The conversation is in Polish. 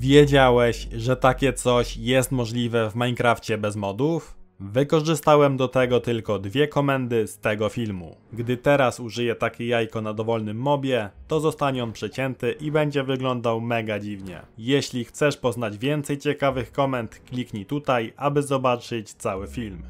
Wiedziałeś, że takie coś jest możliwe w Minecrafcie bez modów? Wykorzystałem do tego tylko dwie komendy z tego filmu. Gdy teraz użyję takie jajko na dowolnym mobie, to zostanie on przecięty i będzie wyglądał mega dziwnie. Jeśli chcesz poznać więcej ciekawych komend, kliknij tutaj, aby zobaczyć cały film.